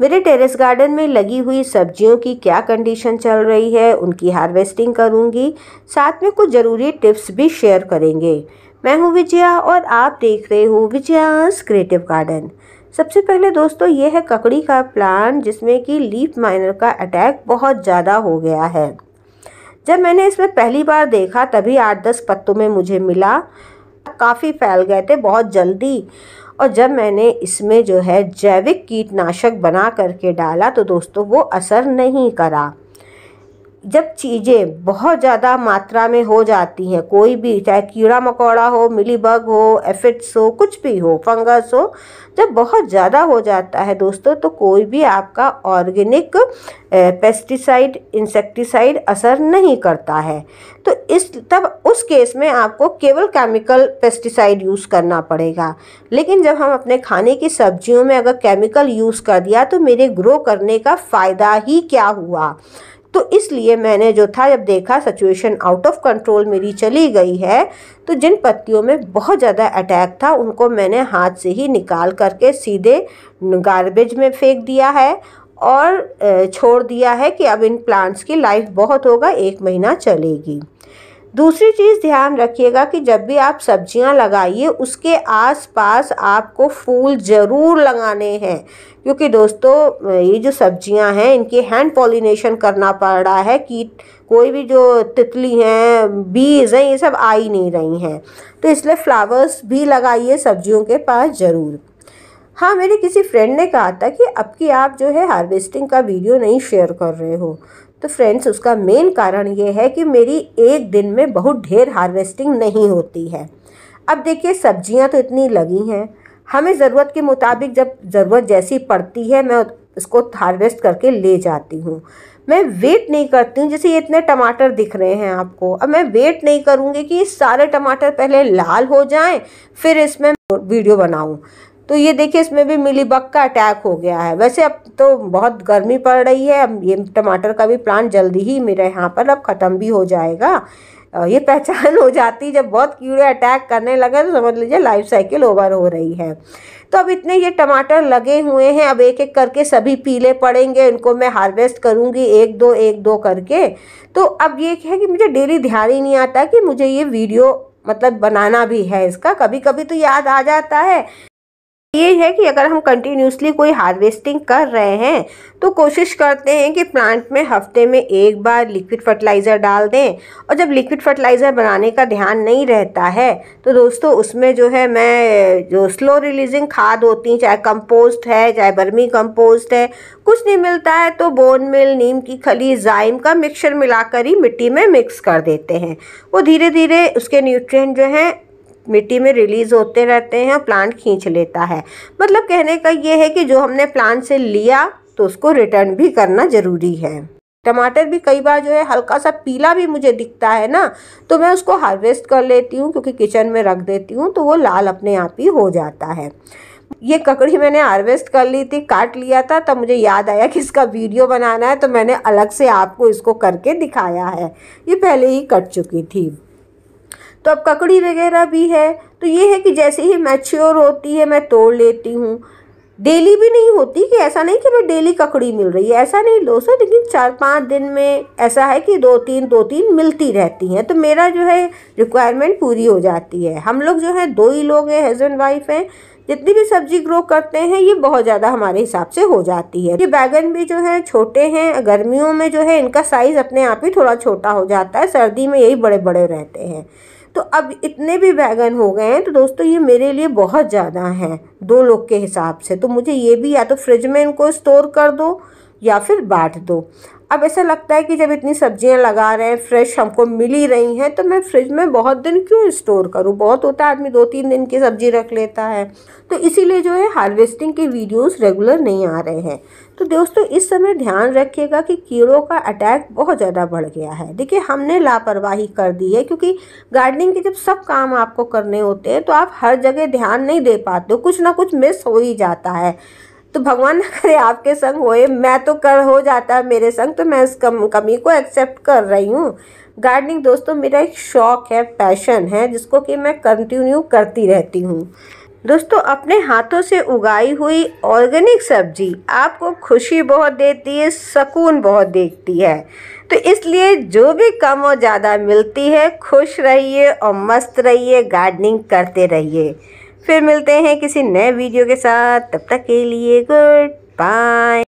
मेरे terrace garden में लगी हुई सब्जियों की क्या कंडीशन चल रही है उनकी हार्वेस्टिंग करूँगी साथ में कुछ ज़रूरी टिप्स भी शेयर करेंगे मैं हूँ विजया और आप देख रहे हो विजयास क्रिएटिव गार्डन सबसे पहले दोस्तों ये है ककड़ी का प्लांट जिसमें कि लीफ माइनर का अटैक बहुत ज़्यादा हो गया है जब मैंने इसमें पहली बार देखा तभी आठ दस पत्तों में मुझे मिला काफ़ी फैल गए थे बहुत जल्दी और जब मैंने इसमें जो है जैविक कीटनाशक बना करके डाला तो दोस्तों वो असर नहीं करा जब चीज़ें बहुत ज़्यादा मात्रा में हो जाती हैं कोई भी चाहे कीड़ा मकोड़ा हो मिलीबग हो एफिड्स हो कुछ भी हो फंगस हो जब बहुत ज़्यादा हो जाता है दोस्तों तो कोई भी आपका ऑर्गेनिक पेस्टिसाइड इंसेक्टिसाइड असर नहीं करता है तो इस तब उस केस में आपको केवल केमिकल पेस्टिसाइड यूज़ करना पड़ेगा लेकिन जब हम अपने खाने की सब्जियों में अगर केमिकल यूज़ कर दिया तो मेरे ग्रो करने का फ़ायदा ही क्या हुआ तो इसलिए मैंने जो था जब देखा सिचुएशन आउट ऑफ कंट्रोल मेरी चली गई है तो जिन पत्तियों में बहुत ज़्यादा अटैक था उनको मैंने हाथ से ही निकाल करके सीधे गार्बेज में फेंक दिया है और छोड़ दिया है कि अब इन प्लांट्स की लाइफ बहुत होगा एक महीना चलेगी दूसरी चीज़ ध्यान रखिएगा कि जब भी आप सब्जियां लगाइए उसके आसपास आपको फूल ज़रूर लगाने हैं क्योंकि दोस्तों ये जो सब्जियां हैं इनके हैंड पॉलिनेशन करना पड़ रहा है कीट कोई भी जो तितली हैं बीज हैं ये सब आ ही नहीं रही हैं तो इसलिए फ्लावर्स भी लगाइए सब्जियों के पास ज़रूर हाँ मेरे किसी फ्रेंड ने कहा था कि अब की आप जो है हार्वेस्टिंग का वीडियो नहीं शेयर कर रहे हो तो फ्रेंड्स उसका मेन कारण ये है कि मेरी एक दिन में बहुत ढेर हार्वेस्टिंग नहीं होती है अब देखिए सब्जियां तो इतनी लगी हैं हमें ज़रूरत के मुताबिक जब ज़रूरत जैसी पड़ती है मैं उसको हार्वेस्ट करके ले जाती हूँ मैं वेट नहीं करती हूँ जैसे ये इतने टमाटर दिख रहे हैं आपको अब मैं वेट नहीं करूँगी कि सारे टमाटर पहले लाल हो जाएं फिर इसमें वीडियो बनाऊँ तो ये देखिए इसमें भी मिलीबग का अटैक हो गया है वैसे अब तो बहुत गर्मी पड़ रही है अब ये टमाटर का भी प्लांट जल्दी ही मेरे यहाँ पर अब ख़त्म भी हो जाएगा ये पहचान हो जाती जब बहुत कीड़े अटैक करने लगे तो समझ लीजिए लाइफ साइकिल ओवर हो रही है तो अब इतने ये टमाटर लगे हुए हैं अब एक एक करके सभी पीले पड़ेंगे इनको मैं हार्वेस्ट करूँगी एक दो एक दो करके तो अब ये है कि मुझे डेली ध्यान ही नहीं आता कि मुझे ये वीडियो मतलब बनाना भी है इसका कभी कभी तो याद आ जाता है ये है कि अगर हम कंटिन्यूसली कोई हार्वेस्टिंग कर रहे हैं तो कोशिश करते हैं कि प्लांट में हफ्ते में एक बार लिक्विड फर्टिलाइज़र डाल दें और जब लिक्विड फर्टिलाइज़र बनाने का ध्यान नहीं रहता है तो दोस्तों उसमें जो है मैं जो स्लो रिलीजिंग खाद होती चाहे कंपोस्ट है चाहे बर्मी कंपोस्ट है कुछ नहीं मिलता है तो बोन मिल नीम की खली जाइम का मिक्सचर मिलाकर ही मिट्टी में मिक्स कर देते हैं वो धीरे धीरे उसके न्यूट्रिएंट जो हैं मिट्टी में रिलीज़ होते रहते हैं और प्लांट खींच लेता है मतलब कहने का ये है कि जो हमने प्लांट से लिया तो उसको रिटर्न भी करना ज़रूरी है टमाटर भी कई बार जो है हल्का सा पीला भी मुझे दिखता है ना तो मैं उसको हार्वेस्ट कर लेती हूँ क्योंकि किचन में रख देती हूँ तो वो लाल अपने आप ही हो जाता है ये ककड़ी मैंने हार्वेस्ट कर ली थी काट लिया था तब मुझे याद आया कि इसका वीडियो बनाना है तो मैंने अलग से आपको इसको करके दिखाया है ये पहले ही कट चुकी थी तो अब ककड़ी वगैरह भी है तो ये है कि जैसे ही मैच्योर होती है मैं तोड़ लेती हूँ डेली भी नहीं होती कि ऐसा नहीं कि मैं डेली ककड़ी मिल रही है ऐसा नहीं दोस्तों लेकिन चार पाँच दिन में ऐसा है कि दो तीन दो तीन मिलती रहती हैं तो मेरा जो है रिक्वायरमेंट पूरी हो जाती है हम लोग जो है दो ही लोग हैं हस्बैंड वाइफ हैं जितनी भी सब्जी ग्रो करते हैं ये बहुत ज़्यादा हमारे हिसाब से हो जाती है ये बैगन भी जो है छोटे हैं गर्मियों में जो है इनका साइज़ अपने आप ही थोड़ा छोटा हो जाता है सर्दी में यही बड़े बड़े रहते हैं तो अब इतने भी वैगन हो गए हैं तो दोस्तों ये मेरे लिए बहुत ज़्यादा हैं दो लोग के हिसाब से तो मुझे ये भी या तो फ्रिज में इनको स्टोर कर दो या फिर बांट दो अब ऐसा लगता है कि जब इतनी सब्जियां लगा रहे हैं फ्रेश हमको मिल ही रही हैं तो मैं फ्रिज में बहुत दिन क्यों स्टोर करूं बहुत होता है आदमी दो तीन दिन की सब्ज़ी रख लेता है तो इसीलिए जो है हार्वेस्टिंग के वीडियोस रेगुलर नहीं आ रहे हैं तो दोस्तों इस समय ध्यान रखिएगा कि कीड़ों का अटैक बहुत ज़्यादा बढ़ गया है देखिए हमने लापरवाही कर दी है क्योंकि गार्डनिंग के जब सब काम आपको करने होते हैं तो आप हर जगह ध्यान नहीं दे पाते कुछ ना कुछ मिस हो ही जाता है तो भगवान ना करे आपके संग होए मैं तो कर हो जाता है मेरे संग तो मैं इस कम कमी को एक्सेप्ट कर रही हूँ गार्डनिंग दोस्तों मेरा एक शौक़ है पैशन है जिसको कि मैं कंटिन्यू करती रहती हूँ दोस्तों अपने हाथों से उगाई हुई ऑर्गेनिक सब्जी आपको खुशी बहुत देती है सुकून बहुत देती है तो इसलिए जो भी कम और ज़्यादा मिलती है खुश रहिए और मस्त रहिए गार्डनिंग करते रहिए फिर मिलते हैं किसी नए वीडियो के साथ तब तक के लिए गुड बाय